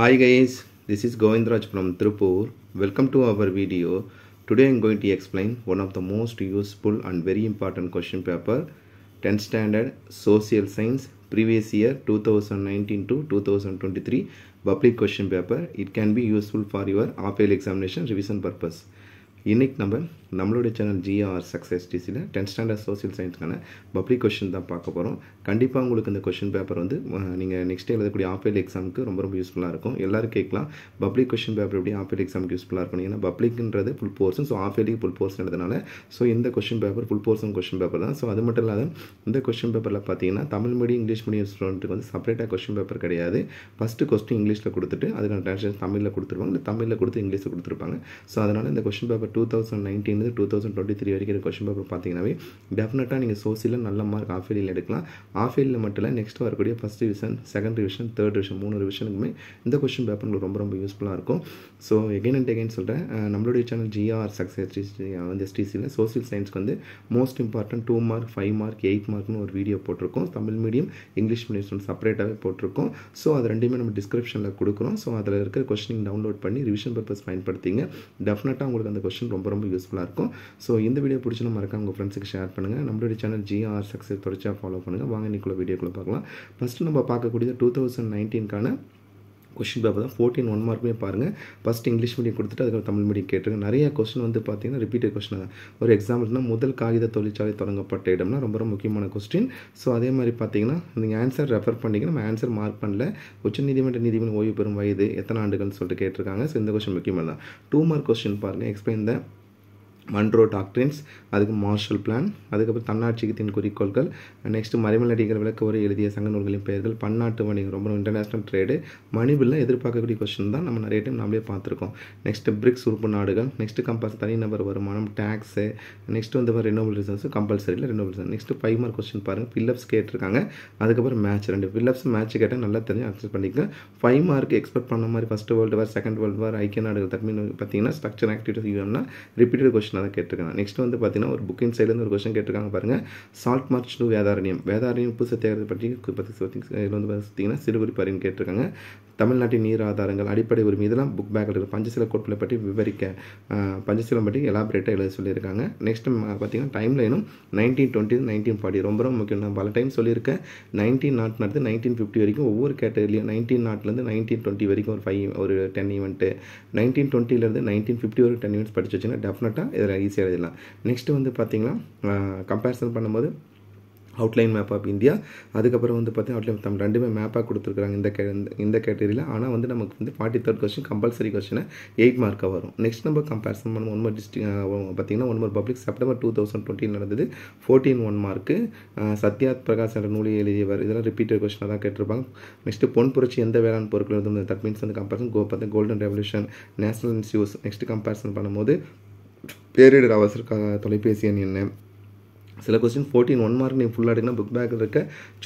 Hi guys, this is Govindraj from Tripur. Welcome to our video. Today I am going to explain one of the most useful and very important question paper 10th standard social science previous year 2019 to 2023 public question paper. It can be useful for your half examination revision purpose. Unique number. நம்மளுடைய channel GR success டிசியில் tenth standard social சயின்ஸ்க்கான public question தான் பார்க்க போகிறோம் கண்டிப்பாக உங்களுக்கு இந்த question paper வந்து நீங்கள் நெக்ஸ்ட் எழுதக்கூடிய ஆப்பியல் எக்ஸாமுக்கு ரொம்ப ரொம்ப யூஸ்ஃபுல்லாக இருக்கும் எல்லாரும் கேட்கலாம் பப்ளிக் கொஷின் பேப்பர் எப்படி ஆஃபியல் எக்ஸாமுக்கு யூஸ்ஃபுல்லாக இருக்கும் ஏன்னா பப்ளிக்ன்றது ஃபுல் போர்ஷன் ஸோ ஆப்பியலுக்கு ஃபுல் எழுதுனால ஸோ இந்த question paper full portion question paper தான் ஸோ அது மட்டும் இல்லாத இந்த கொஷின் பேப்பரில் பார்த்தீங்கன்னா தமிழ் மீடியம் இங்கிலீஷ் மீடியம் ஸ்டூடெண்ட்டுக்கு வந்து செப்பரேட்டாக கொஷின் பேப்பர் கிடையாது ஃபஸ்ட்டு கொஸ்டின் இங்கிலீஷில் கொடுத்துட்டு அதுக்கான டிரான்ஸ்லேஷன் தமிழில் கொடுத்துருவாங்க இல்லை தமிழில் கொடுத்து இங்கிலீஷில் கொடுத்துருப்பாங்க ஸோ அதனால் இந்த question paper two thousand nineteen இருந்து டூ தௌசண்ட் டுவெண்ட்டி த்ரீ வரைக்கும் இருக்க கொஷின் பேப்பர் பார்த்தீங்கன்னாவே டெஃபினட்டாக நீங்கள் சோசியலில் நல்ல மார்க் ஆஃப் எடுக்கலாம் ஆஃப் மட்டும் இல்லை நெக்ஸ்ட் வரக்கூடிய first revision second revision third revision மூணு டிவிஷனுக்குமே இந்த கொஸ்டின் பேப்பர் உங்களுக்கு ரொம்ப ரொம்ப யூஸ்ஃபுல்லாக இருக்கும் ஸோ எகைன் அண்ட் எகைன் சொல்கிறேன் நம்மளுடைய சேனல் ஜிஆர் சக்ஸஸ் வந்து எஸ்டிசியில் சோசியல் சயின்ஸ்க்கு வந்து most important two mark five mark eight மார்க்னு ஒரு வீடியோ போட்டிருக்கோம் Tamil medium English medium student செப்பரேட்டாகவே போட்டிருக்கோம் ஸோ அது ரெண்டுமே நம்ம டிஸ்கிரிப்ஷனில் கொடுக்குறோம் ஸோ அதில் இருக்கிற கொஸ்டின் டவுன்லோட் பண்ணி ரிவிஷன் பர்பஸ் பயன்படுத்திங்க டெஃபினட்டாக உங்களுக்கு அந்த கொஸ்டின் ரொம்ப ரொம்ப யூஸ்ஃபுல்லாக இருக்கும் இருக்கும் ஸோ இந்த வீடியோ பிடிச்சாலும் மறக்காம உங்கள் ஃப்ரெண்ட்ஸுக்கு ஷேர் பண்ணுங்கள் நம்மளுடைய சேனல் ஜிஆர் சக்ஸஸ் தொடர்ச்சியாக ஃபாலோ பண்ணுங்கள் வாங்க இன்னைக்குள்ள வீடியோக்குள்ளே பார்க்கலாம் ஃபஸ்ட்டு நம்ம பார்க்கக்கூடியது டூ தௌசண்ட் நைன்டீன்கான கொஷின் பேப்பர் தான் ஃபோர்டீன் ஒன் மார்க்குமே பாருங்கள் ஃபஸ்ட் இங்கிலீஷ் மீடியம் கொடுத்துட்டு அதுக்கப்புறம் தமிழ் மீடியம் கேட்டுருங்க நிறைய கொஸ்டின் வந்து பார்த்தீங்கன்னா ரிப்பீட்டட் கொஸ்டின் தான் ஒரு எக்ஸாம்பிள்னா முதல் காகித தொழிற்சாலை தொடங்கப்பட்ட இடம்னா ரொம்ப ரொம்ப முக்கியமான கொஸ்டின் ஸோ அதே மாதிரி பார்த்தீங்கன்னா நீங்கள் ஆன்சர் ரெஃபர் பண்ணிங்கன்னா நம்ம ஆன்சர் மார்க் பண்ணல உச்சநீதிமன்ற நீதிமன்ற ஓய்வு பெறும் வயது எத்தனை ஆண்டுகள்னு சொல்லிட்டு கேட்டிருக்காங்க ஸோ இந்த கொஸ்டின் முக்கியமாக தான் டூ மார்க் கொஸ்டின் பாருங்கள் எக்ஸ்பிளைன் த மன்ரோ டாக்ட்ரின்ஸ் அதுக்கு மார்ஷல் பிளான் அதுக்கப்புறம் தன்னாட்சிகத்தின் குறிக்கோள்கள் நெக்ஸ்ட்டு மறைமலடிகள் விளக்க உரை எழுதிய சங்க நூல்களின் பெயர்கள் பன்னாட்டு வணிகம் ரொம்ப இன்டர்நேஷ்னல் ட்ரேடு மணிபில்ல எதிர்பார்க்கக்கூடிய கொஸ்டின் தான் நம்ம நிறைய டைம் நம்மளே பார்த்துருக்கோம் நெக்ஸ்ட்டு பிரிக்ஸ் உறுப்பு நாடுகள் நெக்ஸ்ட்டு கம்பல்ஸ் தனிநபர் வருமானம் டேக்ஸு நெக்ஸ்ட்டு வந்து ரிசர்ஸ் கம்பல்சரி இல்லை renewable resources next five mark question பாருங்கள் பில்லப்ஸ் கேட்டிருக்காங்க அதுக்கப்புறம் மேட்ச் ரெண்டு பில்லப்ஸ் மேட்ச் கேட்டால் நல்லா தெரிஞ்சு அக்செப்ட் பண்ணிக்கலாம் ஃபைவ் மார்க் எக்ஸ்பெக்ட் பண்ண மாதிரி first world war second world war ஐக்கிய நாடுகள் தமிழ் பார்த்தீங்கன்னா ஸ்ட்ரக்சர் ஆக்டிவிட்டிஸ் யூஎம்னா ரிப்பீட்டட் கொஸ்டின் கொஸ்டினாக தான் கேட்டிருக்காங்க நெக்ஸ்ட் வந்து பார்த்திங்கன்னா ஒரு புக்கின் சைட்லேருந்து ஒரு கொஸ்டின் கேட்டிருக்காங்க பாருங்கள் salt march two Vedaranyam Vedaranyam உப்பு சத்தியாகிறது பற்றி பற்றி இதில் வந்து சிறுகுறிப்பு அறிவு கேட்டிருக்காங்க தமிழ்நாட்டின் நீர் ஆதாரங்கள் அடிப்படை உரிமை இதெல்லாம் புக் பேக்கில் இருக்குது பஞ்சசில கோட்புலை பற்றி விவரிக்க பஞ்சசிலம் பற்றி எலாபரேட்டாக எழுத சொல்லியிருக்காங்க நெக்ஸ்ட் பார்த்திங்கன்னா டைம் லைனும் நைன்டீன் டுவெண்ட்டி நைன்டீன் ஃபார்ட்டி ரொம்ப ரொம்ப முக்கியம் நான் பல டைம் சொல்லியிருக்கேன் நைன்டீன் நாட் நடந்து நைன்டீன் ஃபிஃப்டி வரைக்கும் ஒவ்வொரு கேட்டகரிலையும் நைன்டீன் நாட்லேருந்து நைன்டீன் டுவெண்ட்டி வரைக்கும் ஒரு ஃபைவ் ஒரு டென் ஈவெண்ட்டு நைன்டீன் டுவெண்ட்டிலேருந்து நைன்டீன் ஃபிஃப்டி வரைக்கும் டென் ஈவெண்ட்ஸ் படிச்சு வச்சுன்னா டெஃபினட்டாக இதில் ஈஸியாக எழுதலாம் நெக்ஸ்ட்டு வந்து பார்த்திங்கன்னா கம்பேரிசன் பண்ணும்போது அவுட்லைன் மேப் ஆஃப் இந்தியா அதுக்கப்புறம் வந்து பார்த்தீங்கன்னா அவுட்லைன் தமிழ் ரெண்டுமே மேப்பாக கொடுத்துருக்காங்க இந்த கே இந்த கேட்டகரியில் ஆனால் வந்து நமக்கு வந்து ஃபார்ட்டி தேர்ட் கொஸ்டின் கம்பல்சரி கொஸ்டினை எயிட் மார்க்காக வரும் நெக்ஸ்ட் நம்ம கம்பேரிசன் பண்ணும் ஒன் டிஸ்ட்ரிக் பார்த்தீங்கன்னா one public September two thousand twenty நடந்தது fourteen one mark Satyarth Prakash என்ற நூலை எழுதியவர் இதெல்லாம் ரிப்பீட்டட் கொஸ்டினாக தான் கேட்டிருப்பாங்க நெக்ஸ்ட் பொன் புரட்சி எந்த வேளாண் பொருட்கள் வந்து தட் மீன்ஸ் வந்து கம்பேரிசன் கோ பார்த்தா golden revolution national institutes next comparison பண்ணும்போது பேரிடர் அவசர தொலைபேசி எண் என்ன சில கொஸ்டின் ஃபோர்டீன் ஒன் மார்க் நீங்கள் ஃபுல்லாக எடுக்கணும் புக் பேக் இருக்க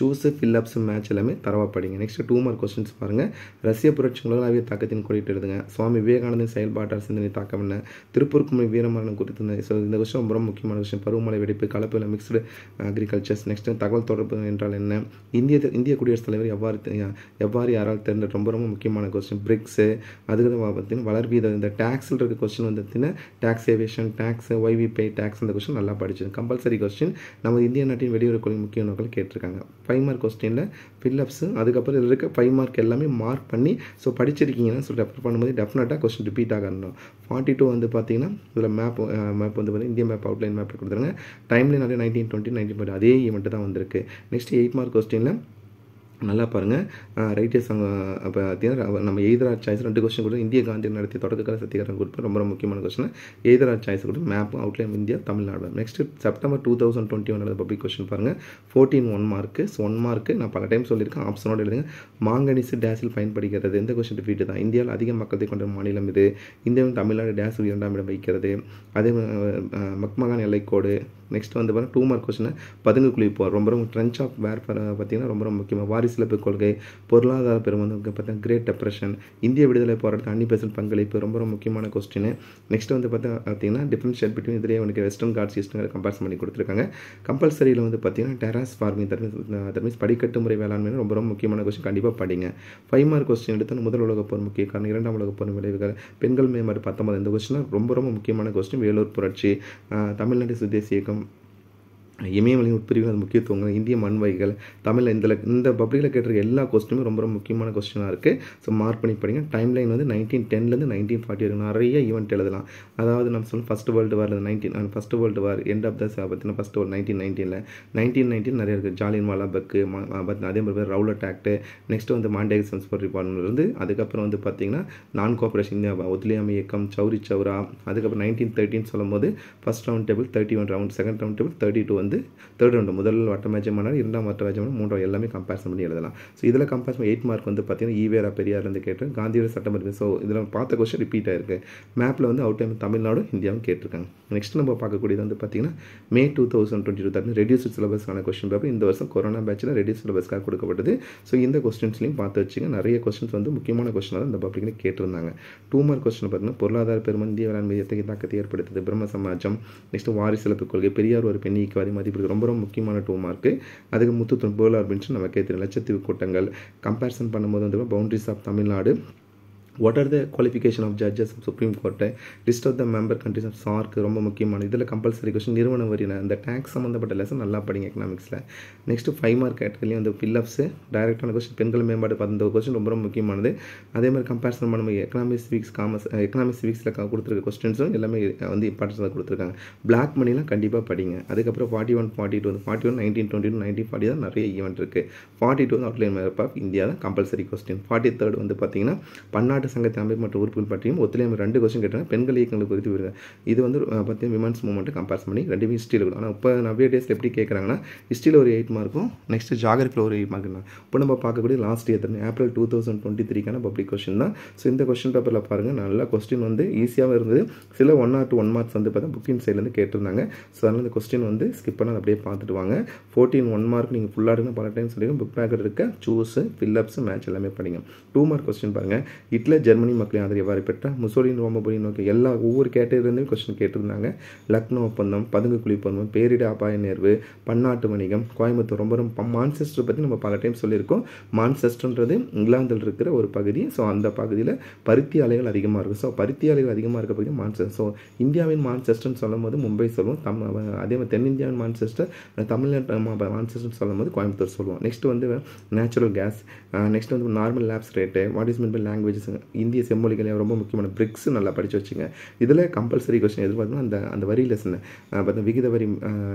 ஃபில் ஃபில்அப்ஸ் மேட்ச் எல்லாமே தரவா படிங்க நெக்ஸ்ட் டூ மார்க் கொஸ்டின்ஸ் பாருங்கள் ரஷ்ய புரட்சி உலகளாவிய தாக்கத்தின் கூட்டிட்டு எழுதுங்க சுவாமி விவேகானந்தின் செயல்பாட்டார் சிந்தனை தாக்கம் என்ன திருப்பூர் குமரி வீரமரணம் குறித்து ஸோ இந்த கொஸ்டின் ரொம்ப ரொம்ப முக்கியமான விஷயம் பருவமழை வெடிப்பு கலப்பில் மிக்ஸ்டு அக்ரிகல்ச்சர்ஸ் நெக்ஸ்ட் தகவல் தொடர்பு என்றால் என்ன இந்திய இந்திய குடியரசுத் தலைவர் எவ்வாறு எவ்வாறு யாரால் தெரிந்த ரொம்ப ரொம்ப முக்கியமான கொஸ்டின் பிரிக்ஸு அதுக்கு பார்த்தீங்கன்னா வளர்வீதம் இந்த டேக்ஸில் இருக்க கொஸ்டின் வந்து பார்த்தீங்கன்னா டேக்ஸ் ஏவியேஷன் டேக்ஸ் ஒய்வி பே டேக்ஸ் இந்த கொஸ்டின் நல்லா படிச்சு கம்பல்சரி கொஸ்டின் கொஸ்டின் நமது இந்திய நாட்டின் கொள்கை முக்கிய நோக்கள் கேட்டிருக்காங்க ஃபைவ் மார்க் கொஸ்டினில் ஃபில்லப்ஸ் அதுக்கப்புறம் இதில் இருக்க ஃபைவ் மார்க் எல்லாமே மார்க் பண்ணி ஸோ படிச்சிருக்கீங்கன்னா ஸோ ரெஃபர் பண்ணும்போது டெஃபினட்டாக கொஸ்டின் ரிப்பீட் ஆகணும் ஃபார்ட்டி டூ வந்து பார்த்தீங்கன்னா இதில் மேப் மேப் வந்து பார்த்தீங்கன்னா இந்திய மேப் அவுட்லைன் மேப் கொடுத்துருங்க டைம்லேயே நிறைய நைன்டீன் டுவெண்ட்டி நைன்டீன் அதே ஈவெண்ட்டு தான் வந்திருக்கு நெக்ஸ்ட் எயிட் மார்க் கொஸ்டினில் நல்லா பாருங்கள் ரைட்டர்ஸ் அவங்க அப்போ பார்த்தீங்கன்னா நம்ம எய்தரார் சாய்ஸ் ரெண்டு கொஸ்டின் கொடுத்து இந்திய காந்தி நடத்திய தொடக்கக்கால சத்தியகரம் குறிப்பு ரொம்ப ரொம்ப முக்கியமான கொஸ்டின் எய்தரார் சாய்ஸ் கொடுத்து map outline India Tamil Nadu next September two thousand twenty one public question பாருங்கள் fourteen one mark one mark நான் பல டைம் சொல்லியிருக்கேன் ஆப்ஷனோட எழுதுங்க மாங்கனிசு டேஸில் பயன்படுகிறது இந்த கொஸ்டின் ரிப்பீட்டு தான் இந்தியாவில் அதிக மக்களை கொண்ட மாநிலம் இது இந்தியாவின் தமிழ்நாடு டேஸ் இரண்டாம் இடம் வைக்கிறது அதே மக்மகான் எல்லைக்கோடு நெக்ஸ்ட் வந்து பாருங்கள் டூ மார்க் கொஸ்டின் பதுங்கு குழிப்போர் ரொம்ப ரொம்ப ட்ரென்ச் ஆஃப் வேர் பார்த்தீங்கன்னா ரொம்ப ரொம்ப முக்கியமாக வார் மாரிசிலப்பு கொள்கை பொருளாதார பெருமந்தம் பார்த்தா கிரேட் டெப்ரெஷன் இந்திய விடுதலை போராட்டத்தில் அண்ணி பெர்சன்ட் பங்களிப்பு ரொம்ப ரொம்ப முக்கியமான கொஸ்டின் நெக்ஸ்ட் வந்து பார்த்தா பார்த்தீங்கன்னா ஷேட் பிட்வீன் இதிலே உனக்கு வெஸ்டர்ன் கார்ட்ஸ் ஈஸ்டர்களை கம்பேர்ஸ் பண்ணி கொடுத்துருக்காங்க கம்பல்சரியில் வந்து பார்த்தீங்கன்னா terrace farming that means that means படிக்கட்டு முறை வேளாண்மை ரொம்ப ரொம்ப முக்கியமான கொஸ்டின் கண்டிப்பாக படிங்க ஃபைவ் மார்க் கொஸ்டின் எடுத்து முதல் உலக போர் முக்கிய காரணம் இரண்டாம் உலக போர் விளைவுகள் பெண்கள் மேம்பாடு பத்தொன்பது இந்த கொஸ்டின் ரொம்ப ரொம்ப முக்கியமான கொஸ்டின் வேலூர் புரட்சி தமிழ்நாடு சுதேசி இயக்கம் இமயமலையின் உட்பிரிவு அது முக்கியத்துவம் இந்திய வகைகள் தமிழில் இந்த இந்த பப்ளிகில் கேட்டிருக்க எல்லா கொஸ்டினுமே ரொம்ப ரொம்ப முக்கியமான கொஸ்டினாக இருக்குது ஸோ மார்க் பண்ணி படிங்க டைம் லைன் வந்து நைன்டீன் டென்லேருந்து நைன்டீன் ஃபார்ட்டி வரைக்கும் நிறைய ஈவெண்ட் எழுதலாம் அதாவது நம்ம சொல்லணும் first world war nineteen first world war end of the பார்த்தீங்கன்னா ஃபஸ்ட் வேர்ல்டு நைன்டீன் நைன்டீனில் நைன்டீன் நைன்டீன் நிறைய இருக்குது ஜாலியன் வாலா பக்கு அதே மாதிரி ரவுல் அட்டாக்டு நெக்ஸ்ட் வந்து மாண்டேக் சென்ஸ்போர் வந்து அதுக்கப்புறம் வந்து பார்த்தீங்கன்னா நான் கோஆப்ரேஷன் இந்தியா ஒத்துழையாமை இயக்கம் சௌரி சௌரா அதுக்கப்புறம் நைன்டீன் தேர்ட்டின்னு சொல்லும்போது first round table thirty one round second round table thirty two வந்து தேர்ட் ரவுண்டு முதல் வட்ட மேட்சமானார் இரண்டாம் வட்ட பண்ணால் மூன்றாவது எல்லாமே கம்பேரிசன் பண்ணி எழுதலாம் ஸோ இதில் கம்பேரிசன் எயிட் மார்க் வந்து பார்த்தீங்கன்னா ஈவேரா வந்து கேட்டு காந்தியோட இருக்குது ஸோ இதில் பார்த்த கொஸ்டின் ரிப்பீட் ஆயிருக்கு மேப்பில் வந்து அவுட் டைம் தமிழ்நாடும் இந்தியாவும் கேட்டிருக்காங்க நெக்ஸ்ட் நம்ம பார்க்கக்கூடியது வந்து பார்த்தீங்கன்னா May two thousand twenty two தான் ரெடியூஸ் சிலபஸ்க்கான கொஸ்டின் பேப்பர் இந்த வருஷம் கொரோனா பேட்சில் ரெடியூஸ் சிலபஸ்க்காக கொடுக்கப்பட்டது ஸோ இந்த கொஸ்டின்ஸ்லையும் பார்த்து வச்சுங்க நிறைய கொஸ்டின்ஸ் வந்து முக்கியமான கொஸ்டினாக தான் இந்த பப்ளிக்கில் கேட்டிருந்தாங்க டூ மார்க் கொஸ்டின் பார்த்தீங்கன்னா பொருளாதார பெருமந்திய வேளாண்மை தாக்கத்தை ஏற்படுத்தது பிரம்ம சமாஜம் நெக்ஸ்ட் வாரிசு சிலப்பு கொள்கை பெரியார் ஒரு பெண் ஈக்குவாதி மதிப்பிடுது ரொம்ப ரொம்ப முக்கியமான டூ மார்க்கு அதுக்கு முத்து பேர்லார் அப்படின்னு நமக்கு தெரியும் லட்சத்தீவு கூட்டங்கள் கம்பேரிசன் பண்ணும்போது வந்து boundaries of Tamil Nadu what are the qualification of judges supreme court list of the member countries of SAARC ரொம்ப முக்கியமான இதில் கம்பல்சரி கொஸ்டின் நிறுவன வரின அந்த டேக்ஸ் சம்மந்தப்பட்ட லெசன் நல்லா படிங்க எக்கனாமிக்ஸில் நெக்ஸ்ட்டு ஃபைவ் மார்க் கேட்டகரியும் வந்து ஃபில்லப்ஸ் டைரக்டான கொஸ்டின் பெண்கள் மேம்பாடு பார்த்த கொஸ்டின் ரொம்ப ரொம்ப முக்கியமானது அதே மாதிரி கம்பேரிசன் பண்ணும்போது எக்கனாமிக் சிவிக்ஸ் காமர்ஸ் எக்கனாமிக் சிவிக்ஸில் கொடுத்துருக்க கொஸ்டின்ஸும் எல்லாமே வந்து இம்பார்ட்டன்ஸாக கொடுத்துருக்காங்க பிளாக் மணிலாம் கண்டிப்பாக படிங்க அதுக்கப்புறம் ஃபார்ட்டி ஒன் ஃபார்ட்டி டூ வந்து forty one nineteen twenty two nineteen forty தான் நிறைய ஈவெண்ட் இருக்குது ஃபார்ட்டி டூ வந்து அவுட்லைன் மேப் ஆஃப் இந்தியா தான் கம்பல்சரி கொஸ்டின் ஃபார்ட்டி தேர்ட் வந்து பார்த்தீங்கன்னா பன்னாட்டு மாநாட்டு சங்கத்தை அமைப்பு உறுப்புகள் பற்றியும் ஒத்துழைப்பு ரெண்டு கொஸ்டின் கேட்டாங்க பெண்கள் இயக்கங்கள் குறித்து வருது இது வந்து பார்த்தீங்கன்னா விமன்ஸ் மூமெண்ட்டு கம்பேர்ஸ் பண்ணி ரெண்டுமே ஹிஸ்ட்ரியில் இருக்கும் ஆனால் இப்போ நவ்வே டேஸ் எப்படி கேட்குறாங்கன்னா ஹிஸ்ட்ரியில் ஒரு எயிட் மார்க்கும் நெக்ஸ்ட் ஜாகிரபியில் ஒரு எயிட் மார்க் இப்போ நம்ம பார்க்கக்கூடிய லாஸ்ட் இயர் தான் ஏப்ரல் டூ தௌசண்ட் டுவெண்ட்டி த்ரீக்கான பப்ளிக் கொஸ்டின் தான் ஸோ இந்த கொஸ்டின் பேப்பரில் பாருங்கள் நல்லா கொஸ்டின் வந்து ஈஸியாகவும் இருந்தது சில one or two one marks வந்து பார்த்தா புக்கிங் சைட்லேருந்து கேட்டிருந்தாங்க ஸோ அதனால் இந்த கொஸ்டின் வந்து ஸ்கிப் பண்ணால் அப்படியே பார்த்துட்டு வாங்க ஃபோர்டீன் ஒன் மார்க் நீங்கள் ஃபுல்லாக இருக்குன்னு பல டைம் சொல்லிடுங்க புக் பேக்கர் இருக்க சூஸ் ஃபில்லப்ஸ் மேட்ச் எல்லாமே படிங்க டூ மார்க் கொஸ்டின் பாருங்கள் இட்லி ஹிட்லர் ஜெர்மனி மக்களின் ஆதரவு எவ்வாறு முசோலின் ரோமபுரி நோக்கி எல்லா ஒவ்வொரு கேட்டதுலேருந்தும் கொஸ்டின் கேட்டிருந்தாங்க லக்னோ ஒப்பந்தம் பதுங்கு குழி பருவம் பேரிட அபாய நேர்வு பன்னாட்டு வணிகம் கோயம்புத்தூர் ரொம்ப ரொம்ப மான்செஸ்டர் பற்றி நம்ம பல டைம் சொல்லியிருக்கோம் மான்செஸ்டர்ன்றது இங்கிலாந்தில் இருக்கிற ஒரு பகுதி ஸோ அந்த பகுதியில் பருத்தி அலைகள் அதிகமாக இருக்கும் ஸோ பருத்தி அலைகள் அதிகமாக இருக்க பகுதி மான்செஸ்டர் ஸோ இந்தியாவின் மான்செஸ்டர்னு சொல்லும் போது மும்பை சொல்லுவோம் தம் அதே மாதிரி தென்னிந்தியாவின் மான்செஸ்டர் தமிழ்நாட்டு மான்செஸ்டர்னு சொல்லும் போது கோயம்புத்தூர் சொல்லுவோம் நெக்ஸ்ட் வந்து நேச்சுரல் கேஸ் நெக்ஸ்ட் வந்து normal lapse rate what is mean by languages இந்திய செம்மொழிகள் ரொம்ப முக்கியமான பிரிக்ஸ் நல்லா படித்து வச்சுங்க இதில் கம்பல்சரி கொஸ்டின் எதிர்பார்க்கணும் அந்த அந்த வரியில் சொன்னேன் பார்த்தீங்கன்னா விகித வரி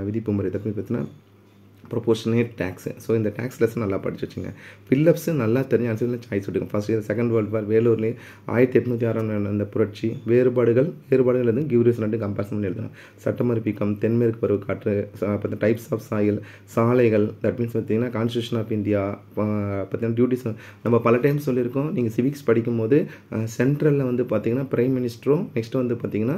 விதிப்பு முறை தப்பி பார்த்தீங்கன்னா ப்ரொபோஷனேட் டேக்ஸு ஸோ இந்த டேக்ஸ் லெசன் நல்லா படிச்சு வச்சுங்க ஃபில்லப்ஸு நல்லா தெரிஞ்ச ஆன்சர்ல சாய்ஸ் விட்டுங்க first year second world war வேலூர்லேயே ஆயிரத்தி எட்நூற்றி ஆறாம் அந்த புரட்சி வேறுபாடுகள் வேறுபாடுகள் வந்து கியூரிஸ் ரெண்டு கம்பேரிசன் பண்ணி எழுதணும் சட்டமறு பீக்கம் தென்மேற்கு பருவ காற்று அப்போ டைப்ஸ் ஆஃப் சாயல் சாலைகள் தட் மீன்ஸ் பார்த்தீங்கன்னா கான்ஸ்டியூஷன் ஆஃப் இந்தியா பார்த்தீங்கன்னா டியூட்டிஸ் நம்ம பல டைம் சொல்லியிருக்கோம் நீங்கள் சிவிக்ஸ் படிக்கும்போது சென்ட்ரலில் வந்து பார்த்தீங்கன்னா பிரைம் மினிஸ்டரும் நெக்ஸ்ட்டு வந்து பார்த்தீங்கன்னா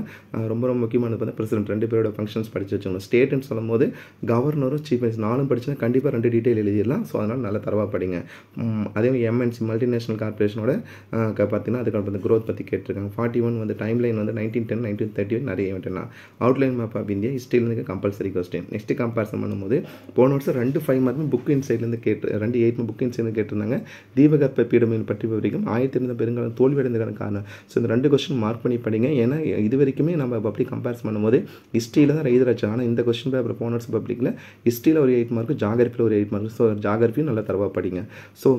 ரொம்ப ரொம்ப முக்கியமானது பார்த்தீங்கன்னா பிரசிடென்ட் ரெண்டு பேரோட ஃபங்க்ஷன்ஸ் படித்து வச்சுக்கணும் ஸ்டேட்டுன்னு சொல்லும்போது கவர்னரும் சீஃப் மினிஸ்டர் நாலும் படிச்சுன்னா கண்டிப்பாக ரெண்டு டீட்டெயில் எழுதிடலாம் ஸோ அதனால் நல்லா தரவாக படிங்க அதே மாதிரி எம்என்சி மல்டிநேஷனல் கார்பரேஷனோட பார்த்தீங்கன்னா அதுக்கான அந்த க்ரோத் பற்றி கேட்டிருக்காங்க ஃபார்ட்டி ஒன் வந்து டைம் லைன் வந்து nineteen ten nineteen thirty one நிறைய வேண்டாம் அவுட்லைன் மேப் ஆஃப் இந்தியா ஹிஸ்ட்ரியிலேருந்து கம்பல்சரி கொஸ்டின் நெக்ஸ்ட் கம்பேரிசன் பண்ணும்போது போன வருஷம் ரெண்டு ஃபைவ் மார்க்கும் புக் இன் சைட்லேருந்து கேட்டு ரெண்டு எயிட் புக் இன் சைட்லேருந்து கேட்டிருந்தாங்க தீபகற்ப பீடமின் பற்றி வரைக்கும் ஆயிரத்தி இருந்த பெருங்காலம் தோல்வியடைந்ததுக்கான காரணம் ஸோ இந்த ரெண்டு கொஸ்டின் மார்க் பண்ணி படிங்க ஏன்னா இது வரைக்குமே நம்ம பப்ளிக் கம்பேர்ஸ் பண்ணும்போது ஹிஸ்ட்ரியில் தான் எழுதிராச்சு ஆனால் இந்த கொஸ்டின் பேப்பர் போனர்ஸ் பப்ளிக்கில் ஹிஸ்ட்ரியில் ஒரு எயிட் மார்க்கு ஜாகிரஃபியில் ஒரு எயிட் மார்க்கு ஸோ ஜாகிரஃபியும் நல்லா தரவாக படிங்க ஸோ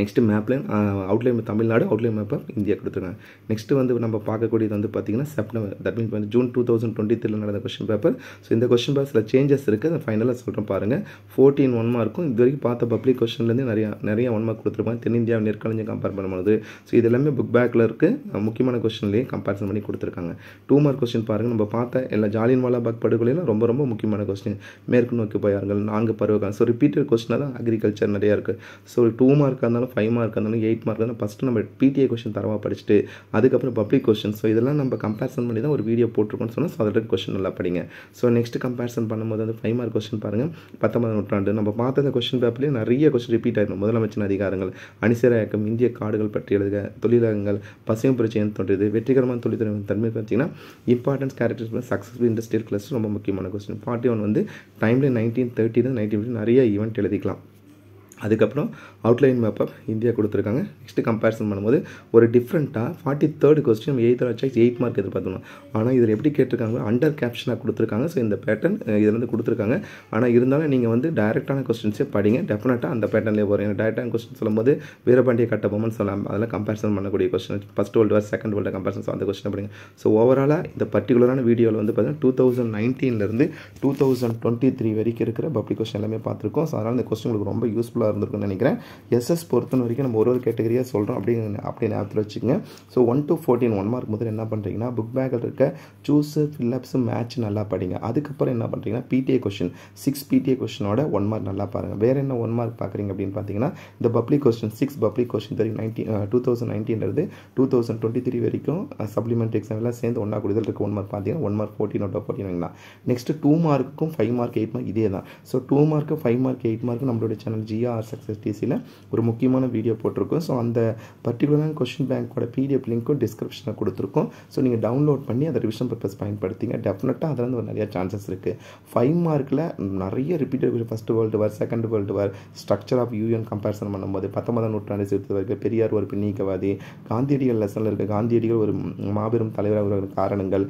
நெக்ஸ்ட்டு மேப்லேயும் outline Tamil Nadu outline map India கொடுத்துருக்காங்க நெக்ஸ்ட்டு வந்து நம்ம பார்க்கக்கூடியது வந்து பார்த்திங்கன்னா செப்டம்பர் தட் மீன்ஸ் வந்து ஜூன் டூ தௌசண்ட் டுவெண்ட்டி த்ரீல நடந்த கொஸ்டின் பேப்பர் ஸோ இந்த கொஸ்டின் சில சேஞ்சஸ் இருக்குது அதை ஃபைனலாக சொல்கிறேன் பாருங்கள் ஃபோர்டீன் ஒன் மார்க்கும் இது வரைக்கும் பார்த்த பப்ளிக் கொஸ்டின்லேருந்து நிறையா நிறைய ஒன் மார்க் கொடுத்துருப்பாங்க தென்னிந்தியாவை நெற்காலஞ்சம் கம்பேர் பண்ணும்போது ஸோ இது எல்லாமே புக் பேக்கில் இருக்குது முக்கியமான கொஸ்டின்லேயே கம்பேரிசன் பண்ணி கொடுத்துருக்காங்க டூ மார்க் கொஸ்டின் பாருங்கள் நம்ம பார்த்த எல்லா ஜாலியன்வாலா பாக் படுகொலையெல்லாம் ரொம்ப ரொம்ப முக்கியமான கொஸ்டின் மேற்கு நோக்கி போயார்கள் நான்கு பருவகாலம் ஸோ ரிப்பீட்டட் கொஸ்டினாக தான் அக்ரிகல்ச்சர் நிறையா இருக்குது ஸோ டூ மார்க் இருந்தாலும் ஃபைவ் மார்க் இருந்தாலும் எயிட் மார்க் இருந்தாலும் ஃபஸ்ட்டு நம்ம பிடிஏ கொஷின் தரவா படிச்சுட்டு அதுக்கப்புறம் பப்ளிக் கொஷின் ஸோ இதெல்லாம் நம்ம கம்பேரிசன் பண்ணி தான் ஒரு வீடியோ போட்டிருக்கோம்னு சொன்னால் ஸோ கொஸ்டின் கொஷின் நல்லா படிங்க ஸோ நெக்ஸ்ட் கம்பேரிசன் பண்ணும்போது வந்து ஃபைவ் மார்க் கொஸ்டின் பாருங்கள் பத்தொன்பது நூற்றாண்டு நம்ம பார்த்த அந்த கொஸ்டின் பேப்பர்லேயே நிறைய கொஸ்டின் ரிப்பீட் ஆகிடும் முதலமைச்சர் அதிகாரங்கள் அனிசராயக்கம் இந்திய காடுகள் பற்றி எழுதுக தொழிலகங்கள் பசுமை பிரச்சனை தோன்றியது வெற்றிகரமான தொழில்துறை தன்மை பார்த்தீங்கன்னா importance characters successful industrial cluster ரொம்ப முக்கியமான கொஸ்டின் ஃபார்ட்டி ஒன் வந்து டைம்லேயே நைன்டீன் தேர்ட்டி தான் நைன்டீன் நிறைய ஈவெண்ட் எழுதிக்கலாம் அதுக்கப்புறம் அவுட்லைன் மேப் ஆஃப் இந்தியா கொடுத்துருக்காங்க நெக்ஸ்ட்டு கம்பேரிசன் பண்ணும்போது ஒரு டிஃப்ரெண்ட்டாக forty third question either choice eight mark எதிர்பார்த்தணும் ஆனால் இதில் எப்படி கேட்டிருக்காங்களோ அண்டர் கேப்ஷனாக கொடுத்துருக்காங்க ஸோ இந்த பேட்டர்ன் இதுலேருந்து கொடுத்துருக்காங்க ஆனால் இருந்தாலும் நீங்கள் வந்து டைரெக்டான கொஸ்டின்ஸே படிங்க டெஃபினட்டாக அந்த பேட்டர்லேயே வரும் ஏன்னா டேரெக்டான கொஸ்டின் சொல்லும்போது வீரபாண்டிய கட்ட பொம்மன் சொல்லலாம் அதெல்லாம் கம்பேரிசன் பண்ணக்கூடிய question first world war second world comparison அந்த கொஸ்டின் படிங்க ஸோ ஓவராலாக இந்த பர்டிகுலரான வீடியோவில் வந்து பார்த்தீங்கன்னா டூ தௌசண்ட் நைன்டீன்லேருந்து டூ தௌசண்ட் டுவெண்ட்டி த்ரீ வரைக்கும் இருக்கிற பப்ளிக் கொஸ்டின் எல்லாமே பார்த்துருக்கோம் ஸோ அதனால் இந்த கொஸ்டின் உங்களுக்கு ரொம்ப யூஸ்ஃபுல்லாக இருந்திருக்கும்னு நினைக்கிறேன் எஸ்எஸ் பொறுத்தன வரைக்கும் நம்ம ஒரு ஒரு கேட்டகரியாக சொல்கிறோம் அப்படின்னு அப்படி ஞாபகத்தில் வச்சுக்கோங்க so one to fourteen one mark முதல்ல என்ன பண்ணுறீங்கன்னா புக் பேக்கில் இருக்க சூஸ் ஃபில்லப்ஸ் மேட்ச் நல்லா படிங்க அதுக்கப்புறம் என்ன பண்ணுறீங்கன்னா பிடிஏ கொஷின் சிக்ஸ் பிடிஏ கொஷினோட ஒன் மார்க் நல்லா பாருங்கள் வேறு என்ன ஒன் மார்க் பார்க்குறீங்க அப்படின்னு பார்த்தீங்கன்னா இந்த public question six public question தெரியும் நைன்டீன் டூ தௌசண்ட் நைன்டீன்லேருந்து டூ தௌசண்ட் டுவெண்ட்டி த்ரீ வரைக்கும் சப்ளிமெண்ட் எக்ஸாம் எல்லாம் சேர்ந்து ஒன்றா கூடுதல் இருக்க ஒன் மார்க் பார்த்தீங்கன்னா one mark fourteen out of fourteen next two மார்க்கும் ஃபைவ் மார்க் எயிட் மார்க் இதே தான் so two mark five mark eight mark நம்மளுடைய சேனல் ஜிஆர் ஆர் சக்ஸஸ் டிசியில் ஒரு முக்கியமான வீடியோ போட்டிருக்கோம் ஸோ அந்த பர்டிகுலரான கொஷின் பேங்க்கோட பிடிஎஃப் லிங்க்கும் டிஸ்கிரிப்ஷனில் கொடுத்துருக்கோம் ஸோ நீங்கள் டவுன்லோட் பண்ணி அதை ரிவிஷன் பர்பஸ் பயன்படுத்திங்க டெஃபினட்டாக அதில் வந்து ஒரு நிறையா சான்சஸ் இருக்குது ஃபைவ் மார்க்கில் நிறைய repeated first world war second world war structure of UN comparison பண்ணும்போது பத்தொன்பதாம் நூற்றாண்டு சேர்த்து வரைக்கும் பெரியார் ஒரு பின்னிக்கவாதி காந்தியடிகள் லெசனில் இருக்க காந்தியடிகள் ஒரு மாபெரும் தலைவராக காரணங்கள்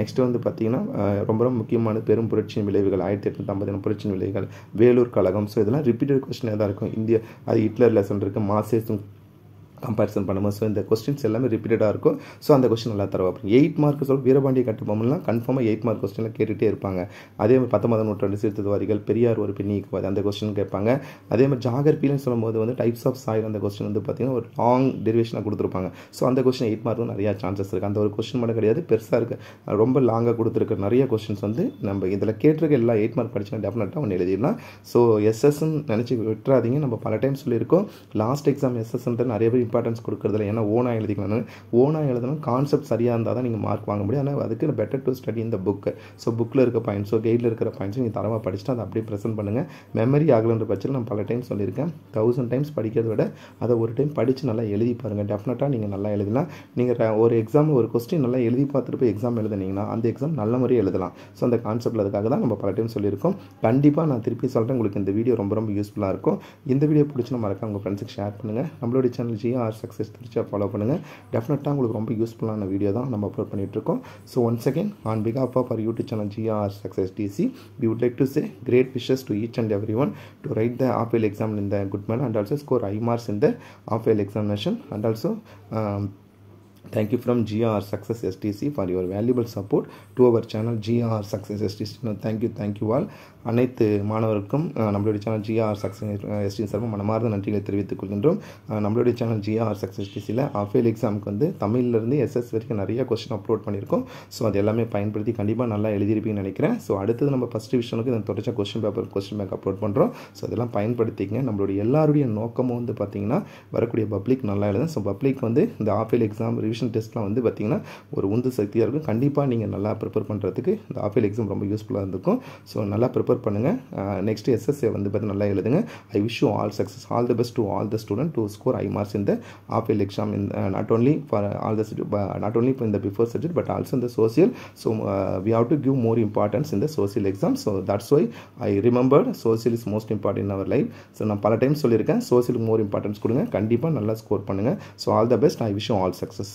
நெக்ஸ்ட் வந்து பார்த்தீங்கன்னா ரொம்ப ரொம்ப முக்கியமான பெரும் புரட்சியின் விளைவுகள் ஆயிரத்தி எட்நூற்றி ஐம்பது புரட்சியின் விளைவுகள் வேலூர் கழகம் ஸோ இதெல்லாம் ரிப்பீட்டட் கொஸ்டின் தான் இருக்கும் இந்தியா அது ஹிட்லர் லெசன் இருக்குது மாசே கம்பேரிசன் பண்ணும்போது ஸோ இந்த கொஸ்டின்ஸ் எல்லாமே ரிப்பீட்டடாக இருக்கும் ஸோ அந்த கொஸ்டின் நல்லா தரவா அப்படி எயிட் மார்க் சொல்ல வீரபாண்டிய கட்டுபொம்மன்லாம் கன்ஃபார்மாக எயிட் மார்க் கொஸ்டின்லாம் கேட்டுகிட்டே இருப்பாங்க அதே மாதிரி பத்தொன்பதாம் நூற்றாண்டு சீர்திருத்தவாதிகள் பெரியார் ஒரு பின்னிக்குவாதி அந்த கொஸ்டின் கேட்பாங்க அதே மாதிரி ஜாகர்பீல்னு சொல்லும்போது வந்து டைப்ஸ் ஆஃப் சாயில் அந்த கொஸ்டின் வந்து பார்த்திங்கன்னா ஒரு லாங் டெரிவேஷனாக கொடுத்துருப்பாங்க ஸோ அந்த கொஸ்டின் எயிட் மார்க்கும் நிறையா சான்சஸ் இருக்குது அந்த ஒரு கொஸ்டின் மட்டும் கிடையாது பெருசாக இருக்குது ரொம்ப லாங்காக கொடுத்துருக்க நிறைய கொஸ்டின்ஸ் வந்து நம்ம இதில் கேட்டிருக்க எல்லா எயிட் மார்க் படிச்சுன்னா டெஃபினட்டாக ஒன்று எழுதிடலாம் ஸோ எஸ்எஸ்ன்னு நினச்சி விட்டுறாதீங்க நம்ம பல டைம் சொல்லியிருக்கோம் லாஸ்ட் எக்ஸாம் எஸ்எஸ்ன்றது நிறைய பேர் இம்பார்ட்டன்ஸ் இல்லை ஏன்னா ஓனாக எழுதிக்கலாம் ஓனாக எழுதணும் கான்செப்ட் சரியாக இருந்தால் தான் நீங்கள் மார்க் வாங்க முடியும் ஆனால் அதுக்கு பெட்டர் டு ஸ்டடி இந்த புக்கு ஸோ புக்கில் இருக்க பாயிண்ட்ஸோ கைடில் இருக்கிற பாயிண்ட்ஸோ நீங்கள் தரமாக படிச்சுட்டு அதை அப்படியே ப்ரெசென்ட் பண்ணுங்கள் மெமரி ஆகலன்ற பட்சத்தில் நான் பல டைம் சொல்லியிருக்கேன் தௌசண்ட் டைம்ஸ் படிக்கிறத விட அதை ஒரு டைம் படித்து நல்லா எழுதி பாருங்கள் டெஃபினட்டாக நீங்கள் நல்லா எழுதலாம் நீங்கள் ஒரு எக்ஸாம் ஒரு கொஸ்டின் நல்லா எழுதி பார்த்துட்டு போய் எக்ஸாம் எழுதுனீங்கன்னா அந்த எக்ஸாம் நல்ல முறையாக எழுதலாம் ஸோ அந்த கான்செப்ட் அதுக்காக தான் நம்ம பல டைம் சொல்லியிருக்கோம் கண்டிப்பாக நான் திருப்பி சொல்கிறேன் உங்களுக்கு இந்த வீடியோ ரொம்ப ரொம்ப யூஸ்ஃபுல்லாக இருக்கும் இந்த வீடியோ நம்ம மறக்காம உங்கள் ஃப்ரெண்ட்ஸுக்கு ஷேர் பண்ணுங்கள் நம்மளுடைய சேனல் ஜிஆர் ஆர் சக்ஸஸ் திருச்சியாக ஃபாலோ பண்ணுங்கள் டெஃபினட்டாக உங்களுக்கு ரொம்ப யூஸ்ஃபுல்லான வீடியோ தான் நம்ம அப்லோட் பண்ணிகிட்ருக்கோம் ஸோ ஒன்ஸ் அகேன் ஆன் பிகாப் of our YouTube channel GR success TC we would like to say great wishes to each and every one to write the offal exam in the good man and also score high marks in the offal examination and also Thank you from GR Success STC for your valuable support to our channel GR Success STC. Now, thank you, thank you all. அனைத்து மாணவருக்கும் நம்மளுடைய channel GR success ST சார்பாக மனமார்ந்த நன்றிகளை தெரிவித்துக் கொள்கின்றோம் நம்மளுடைய channel GR success எஸ்டிசியில் offal எக்ஸாமுக்கு வந்து தமிழ்லேருந்து எஸ்எஸ் வரைக்கும் நிறைய கொஸ்டின் அப்லோட் பண்ணியிருக்கோம் ஸோ அது எல்லாமே பயன்படுத்தி கண்டிப்பாக நல்லா எழுதியிருப்பீங்கன்னு நினைக்கிறேன் ஸோ அடுத்தது நம்ம ஃபஸ்ட் டிவிஷனுக்கு இந்த தொடர்ச்ச question paper question bank upload பண்ணுறோம் ஸோ அதெல்லாம் பயன்படுத்திக்கங்க நம்மளுடைய எல்லாருடைய நோக்கமும் வந்து பார்த்திங்கன்னா வரக்கூடிய பப்ளிக் நல்லா எழுதும் ஸோ பப்ளிக் வந்து இந்த ஆஃபேல் எக்ஸாம் ரிவிஷன் டெஸ்ட்லாம் வந்து பார்த்திங்கன்னா ஒரு உந்து சக்தியாக இருக்கும் கண்டிப்பாக நீங்கள் நல்லா ப்ரிப்பேர் பண்ணுறதுக்கு இந்த ஆஃபேல் எக்ஸாம் ரொம்ப யூஸ்ஃபுல்லாக இருந்திருக்கும் ஸோ நல்லா ப்ரிப்பேர் ப்ரிப்பேர் பண்ணுங்கள் நெக்ஸ்ட் எஸ்எஸ்ஏ வந்து பார்த்து நல்லா எழுதுங்க I wish you all success all the best to all the student to score high marks இந்த of exam in not only for all the not only இந்த before subject but also இந்த social so we have to give more importance இந்த social exam so that's why I remembered social is most important our life so நான் பல time சொல்லியிருக்கேன் சோசியலுக்கு more importance கொடுங்க கண்டிப்பாக நல்லா score பண்ணுங்கள் so all the best I wish all success